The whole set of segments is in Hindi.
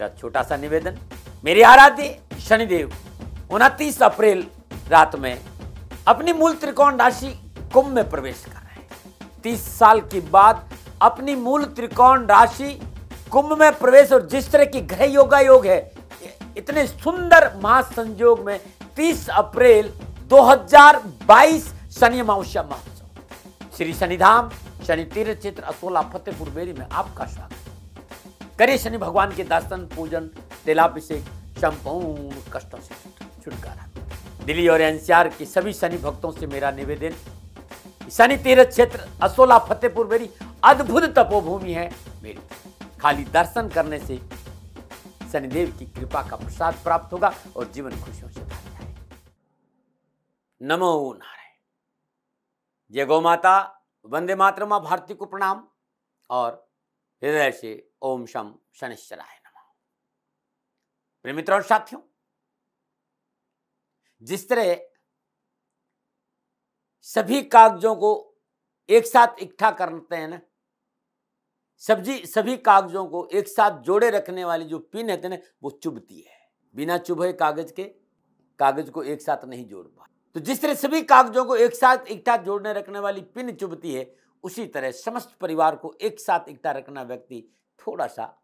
मेरा छोटा सा निवेदन मेरी आराध्य शनिदेव उनतीस अप्रैल रात में अपनी मूल त्रिकोण राशि कुंभ में प्रवेश कर रहे हैं तीस साल के बाद अपनी मूल त्रिकोण राशि कुंभ में प्रवेश और जिस तरह की ग्रह योगा योग है इतने सुंदर महासंयोग में 30 अप्रैल 2022 शनि अमावस्या महोत्सव श्री शनिधाम शनि तीर्थ क्षेत्र असोला फतेहपुर बेरी में आपका स्वागत करे शनि भगवान के दर्शन पूजन तेलाभिषेक संपूर्ण कष्टों से छुटकारा दिल्ली और एनसीआर के सभी शनि भक्तों से मेरा निवेदन शनि तीर्थ क्षेत्र असोला फतेहपुर मेरी अद्भुत तपोभूमि है मेरी खाली दर्शन करने से शनिदेव की कृपा का प्रसाद प्राप्त होगा और जीवन खुशियों से भर जाएगा नमो नारायण जय गौ माता वंदे मातरमा भारती को प्रणाम और हृदय से ओम शम शनिश्चराय नम प्रिय मित्रों और साथियों जिस तरह सभी कागजों को एक साथ इकट्ठा करते हैं ना सब्जी सभी कागजों को एक साथ जोड़े रखने वाली जो पिन है ना वो चुभती है बिना चुभे कागज के कागज को एक साथ नहीं जोड़ पा तो जिस तरह सभी कागजों को एक साथ इकट्ठा जोड़ने रखने वाली पिन चुभती है उसी तरह समस्त परिवार को एक साथ इकट्ठा रखना व्यक्ति थोड़ा सा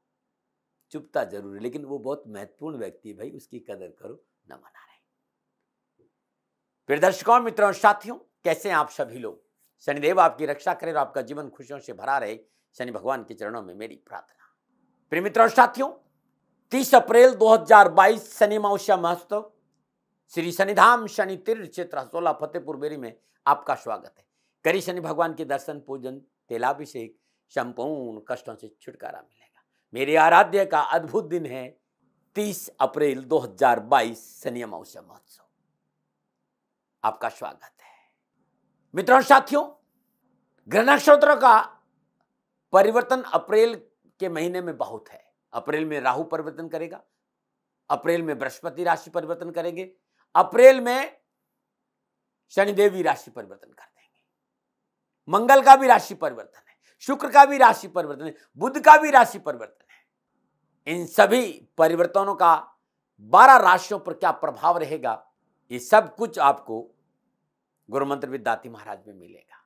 चुपता जरूरी लेकिन वो बहुत महत्वपूर्ण व्यक्ति है भाई उसकी कदर करो न मना रहे फिर दर्शकों मित्रों साथियों कैसे हैं आप सभी लोग शनिदेव आपकी रक्षा करें और आपका जीवन खुशियों से भरा रहे शनि भगवान के चरणों में मेरी प्रार्थना प्रिय मित्रों साथियों तीस अप्रैल 2022 शनि मौसम महोत्सव श्री शनिधाम शनि तीर्थ क्षेत्र सोलह फतेहपुर बेरी में आपका स्वागत है करी शनि भगवान के दर्शन पूजन तेलाभिषेक संपूर्ण कष्टों से छुटकारा मिलेगा मेरे आराध्य का अद्भुत दिन है 30 अप्रैल 2022 शनि अमावस्या महोत्सव आपका स्वागत है मित्रों साथियों ग्रह नक्षत्र का परिवर्तन अप्रैल के महीने में बहुत है अप्रैल में राहु परिवर्तन करेगा अप्रैल में बृहस्पति राशि परिवर्तन करेंगे अप्रैल में शनिदेवी राशि परिवर्तन कर मंगल का भी राशि परिवर्तन है शुक्र का भी राशि परिवर्तन है बुध का भी राशि परिवर्तन है इन सभी परिवर्तनों का बारह राशियों पर क्या प्रभाव रहेगा ये सब कुछ आपको गुरु मंत्र विद्याती महाराज में मिलेगा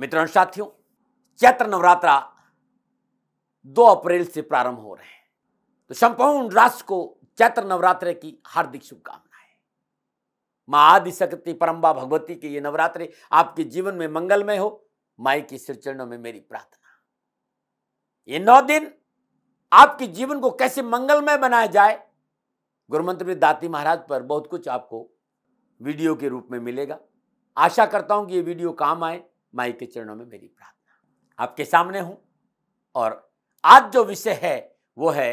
मित्रों साथियों चैत्र नवरात्रा दो अप्रैल से प्रारंभ हो रहे हैं तो संपूर्ण राष्ट्र को चैत्र नवरात्र की हार्दिक शुभकामनाएं मां आदि शक्ति परम्बा भगवती के ये नवरात्रे आपके जीवन में मंगलमय हो माई के सिर चरणों में मेरी प्रार्थना ये नौ दिन आपके जीवन को कैसे मंगलमय बनाया जाए गुरुमंत्र में दाती महाराज पर बहुत कुछ आपको वीडियो के रूप में मिलेगा आशा करता हूं कि ये वीडियो काम आए माई के चरणों में मेरी प्रार्थना आपके सामने हूं और आज जो विषय है वो है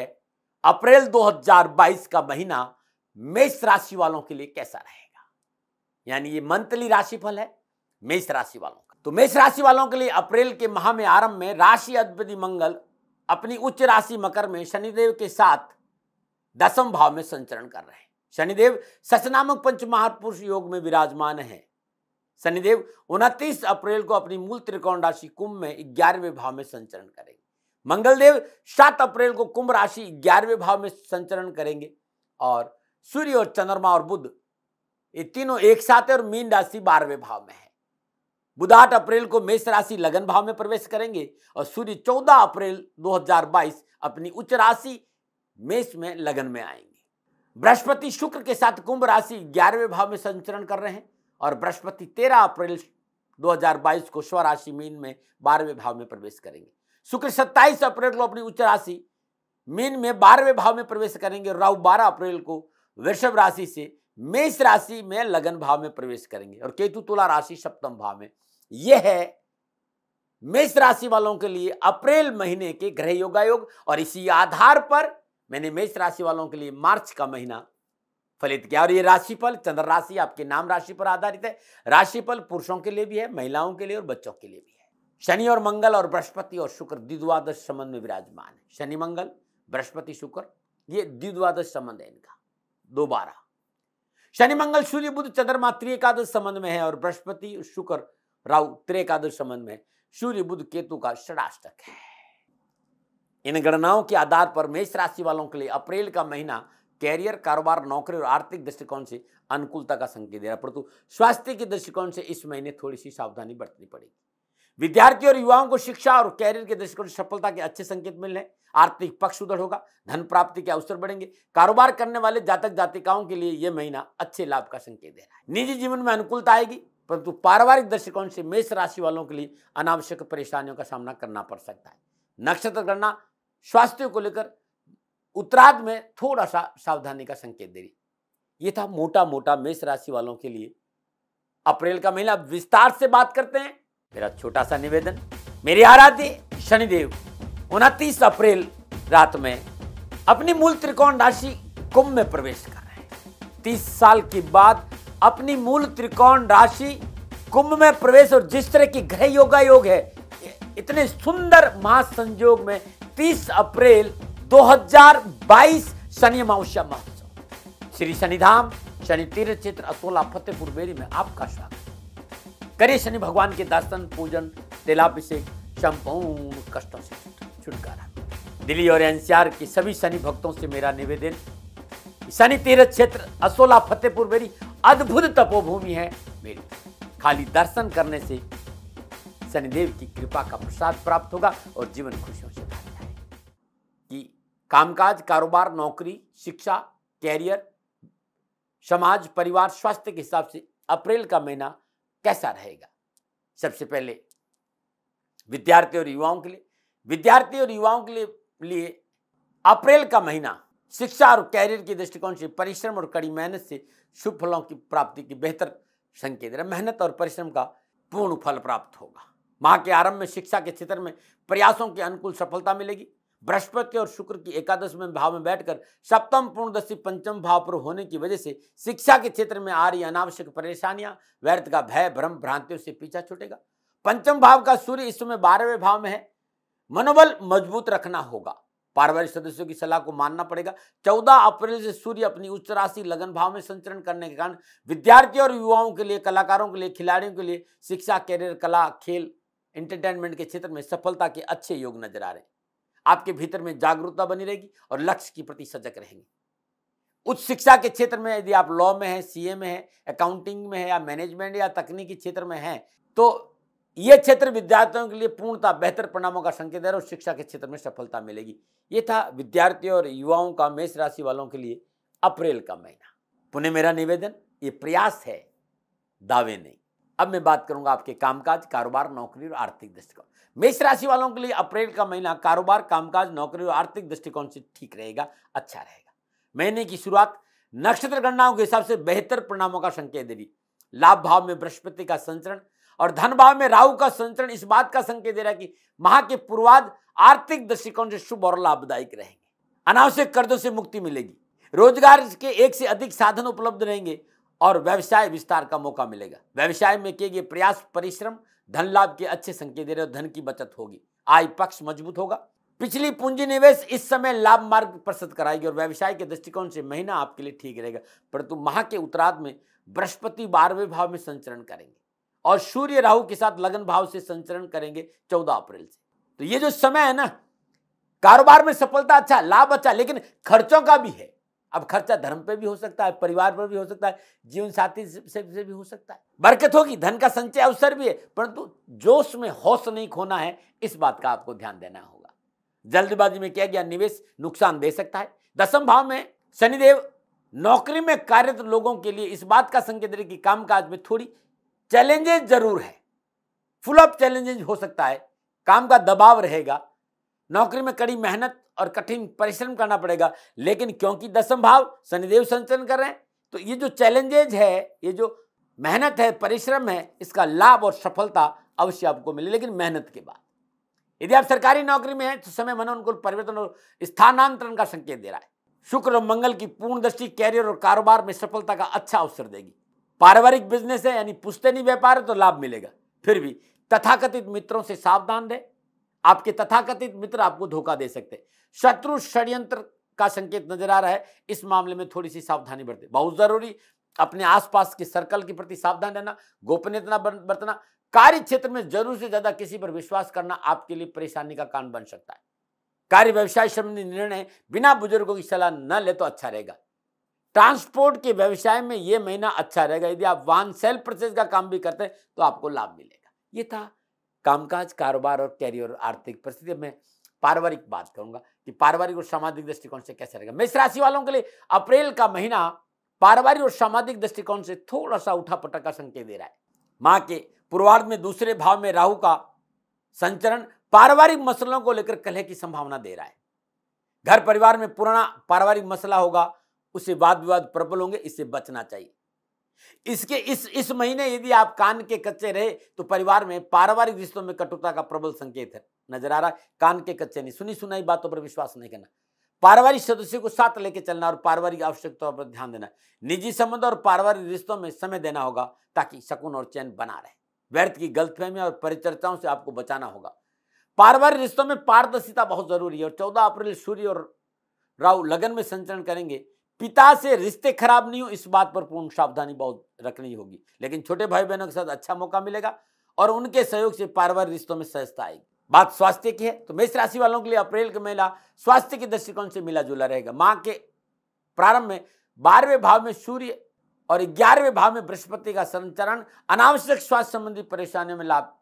अप्रैल 2022 का महीना मेष राशि वालों के लिए कैसा रहेगा यानी ये मंथली राशिफल है मेष राशि वालों का तो मेष राशि वालों के लिए अप्रैल के माह में आरंभ में राशि अधिपति मंगल अपनी उच्च राशि मकर में शनिदेव के साथ दसम भाव में संचरण कर रहे हैं शनिदेव सचनामक पंच महापुरुष योग में विराजमान है शनिदेव 29 अप्रैल को अपनी मूल त्रिकोण राशि कुंभ में ग्यारहवें भाव में संचरण करेंगे मंगलदेव 7 अप्रैल को कुंभ राशि ग्यारहवें भाव में संचरण करेंगे और सूर्य और चंद्रमा और बुद्ध ये तीनों एक साथ है और मीन राशि बारहवें भाव में है बुध आठ अप्रैल को मेष राशि लगन भाव में प्रवेश करेंगे और सूर्य 14 अप्रैल 2022 अपनी उच्च राशि मेष में लगन में आएंगे बृहस्पति शुक्र के साथ कुंभ राशि ग्यारहवें भाव में संचरण कर रहे हैं और बृहस्पति 13 अप्रैल 2022 को स्वराशि मीन में बारहवें भाव में प्रवेश करेंगे शुक्र 27 अप्रैल को अपनी उच्च राशि मीन में बारहवें भाव में प्रवेश करेंगे राहु बारह अप्रैल को वृषभ राशि से मेष राशि में लगन भाव में प्रवेश करेंगे और केतु तुला राशि सप्तम भाव में यह है मेष राशि वालों के लिए अप्रैल महीने के ग्रह योगायोग और इसी आधार पर मैंने मेष राशि वालों के लिए मार्च का महीना फलित किया और ये राशिफल चंद्र राशि आपके नाम राशि पर आधारित है राशिफल पुरुषों के लिए भी है महिलाओं के लिए और बच्चों के लिए भी है शनि और मंगल और बृहस्पति और शुक्र द्विद्वादश संबंध में विराजमान है शनि मंगल बृहस्पति शुक्र ये द्विद्वादश संबंध है इनका दोबारा शनि मंगल सूर्य बुद्ध चंद्रमा त्रिएकादश संबंध में है और बृहस्पति शुक्र राहु त्रिएकादश संबंध में सूर्य बुद्ध केतु का षडाष्टक है इन गणनाओं के आधार पर मेष राशि वालों के लिए अप्रैल का महीना कैरियर कारोबार नौकरी और आर्थिक दृष्टिकोण से अनुकूलता का संकेत दे रहा परंतु स्वास्थ्य के दृष्टिकोण से इस महीने थोड़ी सी सावधानी बरतनी पड़ेगी विद्यार्थी और युवाओं को शिक्षा और कैरियर के दृष्टिकोण सफलता के अच्छे संकेत मिल रहे हैं आर्थिक पक्ष सुदृढ़ होगा धन प्राप्ति के अवसर बढ़ेंगे कारोबार करने वाले जातक जातिकाओं के लिए यह महीना अच्छे लाभ का संकेत दे रहा है निजी जीवन में अनुकूलता आएगी परंतु पारिवारिक दृष्टिकोण से मेष राशि वालों के लिए अनावश्यक परेशानियों का सामना करना पड़ सकता है नक्षत्र गणना स्वास्थ्य को लेकर उत्तराध में थोड़ा सा सावधानी का संकेत दे रही ये था मोटा मोटा मेष राशि वालों के लिए अप्रैल का महीना विस्तार से बात करते हैं मेरा छोटा सा निवेदन मेरी आराध्य शनिदेव उनतीस अप्रैल रात में अपनी मूल त्रिकोण राशि कुंभ में प्रवेश कर रहे हैं तीस साल के बाद अपनी मूल त्रिकोण राशि कुंभ में प्रवेश और जिस तरह की ग्रह योगा योग है इतने सुंदर संयोग में 30 अप्रैल 2022 शनि अमावस्या महोत्सव श्री शनिधाम शनि तीर्थ क्षेत्र असोला फतेहपुर बेरी में आपका स्वागत करे शनि भगवान के दर्शन पूजन तेलाभिषेक संपूर्ण कष्टों से छुटकारा दिल्ली और एनसीआर के सभी शनि भक्तों से मेरा निवेदन शनि तीर्थ क्षेत्र असोला फतेहपुर मेरी अद्भुत तपोभूमि है मेरी खाली दर्शन करने से शनिदेव की कृपा का प्रसाद प्राप्त होगा और जीवन खुशियों से भर जाएगा कि कामकाज कारोबार नौकरी शिक्षा कैरियर समाज परिवार स्वास्थ्य के हिसाब से अप्रैल का महीना कैसा रहेगा सबसे पहले विद्यार्थी और युवाओं के लिए विद्यार्थी और युवाओं के लिए अप्रैल का महीना शिक्षा और कैरियर के दृष्टिकोण से परिश्रम और कड़ी मेहनत से शुभ फलों की प्राप्ति की बेहतर संकेत है मेहनत और परिश्रम का पूर्ण फल प्राप्त होगा माह के आरंभ में शिक्षा के क्षेत्र में प्रयासों के अनुकूल सफलता मिलेगी बृहस्पति और शुक्र की एकादश में भाव में बैठकर सप्तम पूर्णदशी पंचम भाव पर होने की वजह से शिक्षा के क्षेत्र में आ रही अनावश्यक परेशानियां व्यर्थ का भय भ्रम भ्रांतियों से पीछा छूटेगा पंचम भाव का सूर्य इस समय बारहवें भाव में है मनोबल मजबूत रखना होगा पारिवारिक सदस्यों की सलाह को मानना पड़ेगा चौदह अप्रैल से सूर्य अपनी उच्च राशि लगन भाव में संचरण करने के कारण विद्यार्थियों और युवाओं के लिए कलाकारों के लिए खिलाड़ियों के लिए शिक्षा कैरियर कला खेल एंटरटेनमेंट के क्षेत्र में सफलता के अच्छे योग नजर आ रहे हैं आपके भीतर में जागरूकता बनी रहेगी और लक्ष्य के प्रति सजग रहेंगे उच्च शिक्षा के क्षेत्र में यदि आप लॉ में हैं सीए में हैं अकाउंटिंग में है या मैनेजमेंट या तकनीकी क्षेत्र में हैं तो ये क्षेत्र विद्यार्थियों के लिए पूर्णतः बेहतर परिणामों का संकेत है और शिक्षा के क्षेत्र में सफलता मिलेगी ये था विद्यार्थियों और युवाओं का मेष राशि वालों के लिए अप्रैल का महीना पुनः मेरा निवेदन ये प्रयास है दावे नहीं अब मैं बात करूंगा आपके कामकाज कारोबार नौकरी और आर्थिक दृष्टिकोण मेष राशि वालों के लिए अप्रैल का महीना कारोबार कामकाज नौकरी और आर्थिक दृष्टिकोण से ठीक रहेगा अच्छा रहेगा महीने की शुरुआत नक्षत्र गणनाओं के हिसाब से बेहतर परिणामों का संकेत दे रही लाभ भाव में बृहस्पति का संचरण और धन भाव में राहु का संचरण इस बात का संकेत दे रहा है कि माह के पूर्वाद आर्थिक दृष्टिकोण से शुभ और लाभदायक रहेंगे अनावश्यक कर्जों से मुक्ति मिलेगी रोजगार के एक से अधिक साधन उपलब्ध रहेंगे और व्यवसाय विस्तार का मौका मिलेगा व्यवसाय में किए गए प्रयास परिश्रम धन लाभ के अच्छे संकेत दे रहे धन की बचत होगी आय पक्ष मजबूत होगा पिछली पूंजी निवेश इस समय लाभ मार्ग प्रस्तुत कराएगी और व्यवसाय के दृष्टिकोण से महीना आपके लिए ठीक रहेगा परंतु माह के उत्तराध में बृहस्पति बारहवें भाव में संचरण करेंगे और सूर्य राहु के साथ लगन भाव से संचरण करेंगे चौदह अप्रैल से तो ये जो समय है ना कारोबार में सफलता अच्छा लाभ अच्छा लेकिन खर्चों का भी है अब खर्चा धर्म पे भी हो सकता है परिवार पर भी हो सकता है जीवन साथी से, से भी हो सकता है बरकत होगी धन का संचय अवसर भी है परंतु जोश में हौस नहीं खोना है इस बात का आपको ध्यान देना होगा जल्दबाजी में किया गया निवेश नुकसान दे सकता है दसम भाव में शनिदेव नौकरी में कार्यरत लोगों के लिए इस बात का संकेत दे कि कामकाज में थोड़ी चैलेंजेस जरूर है फुल ऑफ चैलेंजेस हो सकता है काम का दबाव रहेगा नौकरी में कड़ी मेहनत और कठिन परिश्रम करना पड़ेगा लेकिन क्योंकि दसम भाव शनिदेव संचरण कर रहे हैं तो ये जो चैलेंजेज है ये जो मेहनत है परिश्रम है इसका लाभ और सफलता अवश्य आपको मिले लेकिन मेहनत के बाद यदि आप सरकारी नौकरी में हैं तो समय अनुकूल परिवर्तन और स्थानांतरण का संकेत दे रहा है शुक्र और मंगल की पूर्ण दृष्टि कैरियर और कारोबार में सफलता का अच्छा अवसर देगी पारिवारिक बिजनेस है यानी पुश्तैनी व्यापार है तो लाभ मिलेगा फिर भी तथाकथित मित्रों से सावधान रहे आपके तथाकथित मित्र आपको धोखा दे सकते शत्रु षड्यंत्र का संकेत नजर आ रहा है इस मामले में थोड़ी सी सावधानी बरते बहुत जरूरी अपने आसपास के सर्कल के प्रति सावधान रहना गोपनीयता बरतना कार्य क्षेत्र में जरूर से ज्यादा किसी पर विश्वास करना आपके लिए परेशानी का कारण बन सकता है कार्य व्यवसाय संबंधी निर्णय बिना बुजुर्गों की सलाह न ले तो अच्छा रहेगा ट्रांसपोर्ट के व्यवसाय में यह महीना अच्छा रहेगा यदि आप वाहन सेल परचेज का काम भी करते हैं तो आपको लाभ मिलेगा ये था कामकाज कारोबार और कैरियर आर्थिक परिस्थिति में पारिवारिक बात करूंगा कि पारिवारिक और सामाजिक दृष्टिकोण से कैसा रहेगा मेष राशि वालों के लिए अप्रैल का महीना पारिवारिक और सामाजिक दृष्टिकोण से थोड़ा सा उठा पटक का संकेत दे रहा है माँ के पूर्वार्ध में दूसरे भाव में राहु का संचरण पारिवारिक मसलों को लेकर कलह की संभावना दे रहा है घर परिवार में पुराना पारिवारिक मसला होगा उससे वाद विवाद प्रबल होंगे इससे बचना चाहिए इसके इस इस महीने यदि आप कान के कच्चे रहे तो परिवार में पारिवारिक रिश्तों में कटुता का प्रबल संकेत है नजर आ रहा कान के कच्चे नहीं सुनी सुनाई बातों पर विश्वास नहीं करना पारिवारिक सदस्यों को साथ लेकर चलना और पारिवारिक आवश्यकताओं पर ध्यान देना निजी संबंध और पारिवारिक रिश्तों में समय देना होगा ताकि शकुन और चैन बना रहे व्यर्थ की गलतफहमी और परिचर्चाओं से आपको बचाना होगा पारिवारिक रिश्तों में पारदर्शिता बहुत जरूरी है और चौदह अप्रैल सूर्य और राहु लगन में संचरण करेंगे पिता से रिश्ते खराब नहीं हो इस बात पर पूर्ण सावधानी बहुत रखनी होगी लेकिन छोटे भाई बहनों के साथ अच्छा मौका मिलेगा और उनके सहयोग से पारिवारिक रिश्तों में सहजता आएगी बात स्वास्थ्य की है तो मेष राशि वालों के लिए अप्रैल का मेला स्वास्थ्य के दृष्टिकोण से मिला जुला रहेगा माह के प्रारंभ में बारहवें भाव में सूर्य और ग्यारहवें भाव में बृहस्पति का संचरण अनावश्यक स्वास्थ्य संबंधी परेशानियों में लाभ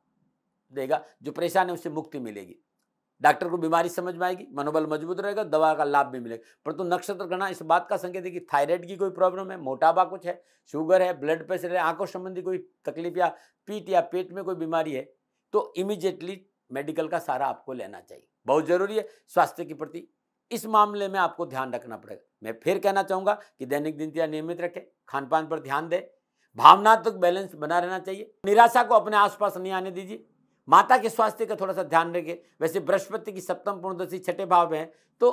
देगा जो परेशानी उसे मुक्ति मिलेगी डॉक्टर को बीमारी समझ में आएगी मनोबल मजबूत रहेगा दवा का लाभ भी मिलेगा परंतु तो नक्षत्र गणा इस बात का संकेत है कि थायराइड की कोई प्रॉब्लम है मोटापा कुछ है शुगर है ब्लड प्रेशर है आंखों संबंधी कोई तकलीफ या पीठ या पेट में कोई बीमारी है तो इमिजिएटली मेडिकल का सहारा आपको लेना चाहिए बहुत जरूरी है स्वास्थ्य के प्रति इस मामले में आपको ध्यान रखना पड़ेगा मैं फिर कहना चाहूँगा कि दैनिक दिनचर्या तो नियमित रखें खान पान पर ध्यान दें भावनात्मक बैलेंस बना रहना चाहिए निराशा को अपने आसपास नहीं आने दीजिए माता के स्वास्थ्य का थोड़ा सा ध्यान रखे वैसे बृहस्पति की सप्तम पूर्णदशी छठे भाव में तो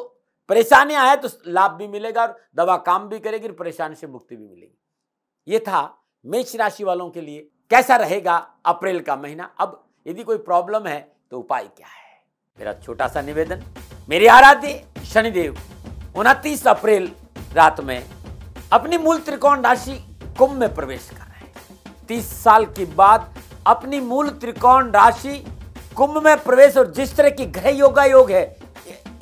परेशानी आए तो लाभ भी मिलेगा और दवा काम भी करेगी और परेशानी से मुक्ति भी मिलेगी ये था मेष राशि वालों के लिए कैसा रहेगा अप्रैल का महीना अब यदि कोई प्रॉब्लम है तो उपाय क्या है मेरा छोटा सा निवेदन मेरी आराध्य शनिदेव उनतीस अप्रैल रात में अपनी मूल त्रिकोण राशि कुंभ में प्रवेश कर रहे हैं तीस साल के बाद अपनी मूल त्रिकोण राशि कुंभ में प्रवेश और जिस तरह की ग्रह योगा योग है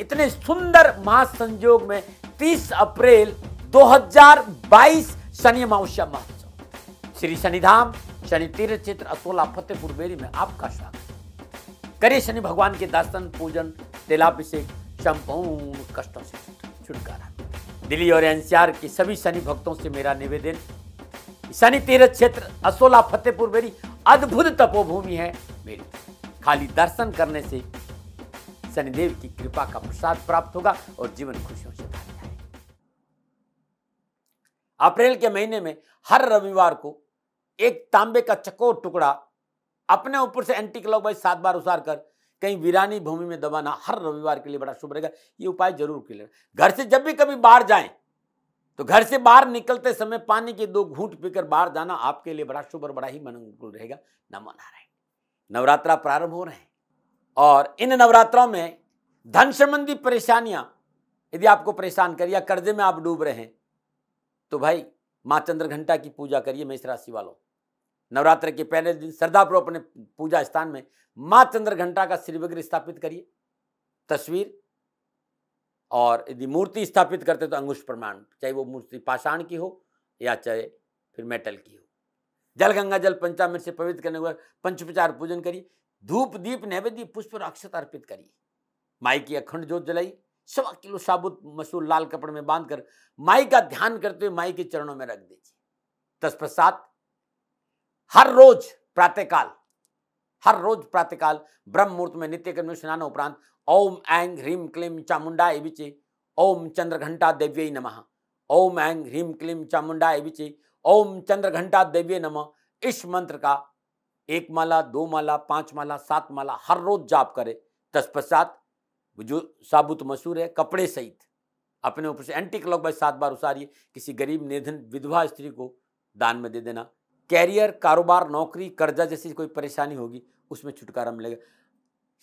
इतने सुंदर महासंयोग में 30 अप्रैल 2022 शनि अमावस्या महोत्सव श्री शनिधाम शनि तीर्थ क्षेत्र असोला फतेहपुर बेरी में आपका स्वागत करिए शनि भगवान के दर्शन पूजन तेलाभिषेक संपूर्ण कष्टों से छुटकारा दिल्ली और एनसीआर के सभी शनि भक्तों से मेरा निवेदन शनि तीर्थ क्षेत्र असोला फतेहपुर मेरी अद्भुत तपोभूमि है मेरी खाली दर्शन करने से शनिदेव की कृपा का प्रसाद प्राप्त होगा और जीवन खुशियों से भर जाए अप्रैल के महीने में हर रविवार को एक तांबे का चकोर टुकड़ा अपने ऊपर से एंटी क्लॉक वाइज सात बार उसार कर कहीं वीरानी भूमि में दबाना हर रविवार के लिए बड़ा शुभ रहेगा ये उपाय जरूर कर घर से जब भी कभी बाहर जाएं तो घर से बाहर निकलते समय पानी के दो घूंट पीकर बाहर जाना आपके लिए बड़ा शुभ और बड़ा ही मन अनुकूल रहेगा नमो नारायण नवरात्रा प्रारंभ हो रहे हैं और इन नवरात्रों में धन संबंधी परेशानियां यदि आपको परेशान कर या कर्जे में आप डूब रहे हैं तो भाई माँ चंद्र घंटा की पूजा करिए मेष राशि वालों नवरात्र के पहले दिन श्रद्धापूर्वक अपने पूजा स्थान में माँ चंद्र घंटा का श्रीवग्र स्थापित करिए तस्वीर और यदि मूर्ति स्थापित करते तो अंगुष्ठ प्रमाण चाहे वो मूर्ति पाषाण की हो या चाहे फिर मेटल की हो जल गंगा जल पंचामृत से पवित्र करने के बाद पूजन करिए धूप दीप नैवेद्य पुष्प और अक्षत अर्पित करिए माई की अखंड जोत जलाई सवा किलो साबुत मसूर लाल कपड़े में बांधकर माई का ध्यान करते हुए माई के चरणों में रख दीजिए तत्पश्चात हर रोज प्रातःकाल हर रोज प्रातःकाल ब्रह्म मुहूर्त में नित्य कर्म स्नान उपरांत ओम ऐंग ह्रीम क्लीम चामुंडा एविचे ओम चंद्र घंटा देव्य नम ओम ऐंग ह्रीम क्लीम चामुंडा एविचे ओम चंद्र घंटा देव्य नम इस मंत्र का एक माला दो माला पांच माला सात माला हर रोज जाप करे तत्पश्चात जो साबुत मशहूर है कपड़े सहित अपने ऊपर से एंटी क्लॉक बाई सात बार उसारिए किसी गरीब निर्धन विधवा स्त्री को दान में दे देना कैरियर कारोबार नौकरी कर्जा जैसी कोई परेशानी होगी उसमें छुटकारा मिलेगा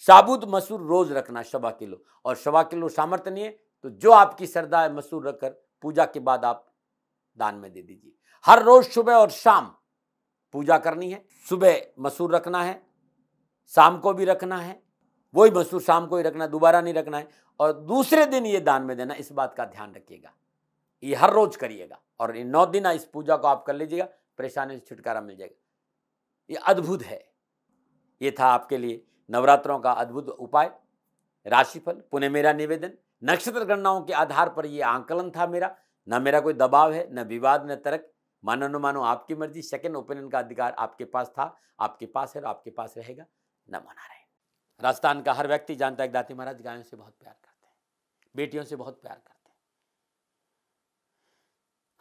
साबुत मसूर रोज़ रखना सवा किलो और सवा किलो सामर्थ्य नहीं है तो जो आपकी श्रद्धा है मसूर रखकर पूजा के बाद आप दान में दे दीजिए हर रोज़ सुबह और शाम पूजा करनी है सुबह मसूर रखना है शाम को भी रखना है वही मसूर शाम को ही रखना है दोबारा नहीं रखना है और दूसरे दिन ये दान में देना इस बात का ध्यान रखिएगा ये हर रोज करिएगा और ये नौ दिन इस पूजा को आप कर लीजिएगा परेशानी से छुटकारा मिल जाएगा ये अद्भुत है ये था आपके लिए नवरात्रों का अद्भुत उपाय राशिफल पुनः मेरा निवेदन नक्षत्र गणनाओं के आधार पर यह आंकलन था मेरा न मेरा कोई दबाव है न विवाद न तर्क मानो न मानो आपकी मर्जी सेकेंड ओपिनियन का अधिकार आपके पास था आपके पास है और आपके पास रहेगा न माना रहे राजस्थान का हर व्यक्ति जानता है दाती महाराज गायों से बहुत प्यार करते हैं बेटियों से बहुत प्यार करते हैं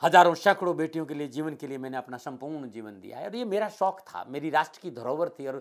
हजारों सैकड़ों बेटियों के लिए जीवन के लिए मैंने अपना संपूर्ण जीवन दिया है और ये मेरा शौक था मेरी राष्ट्र की धरोहर थी और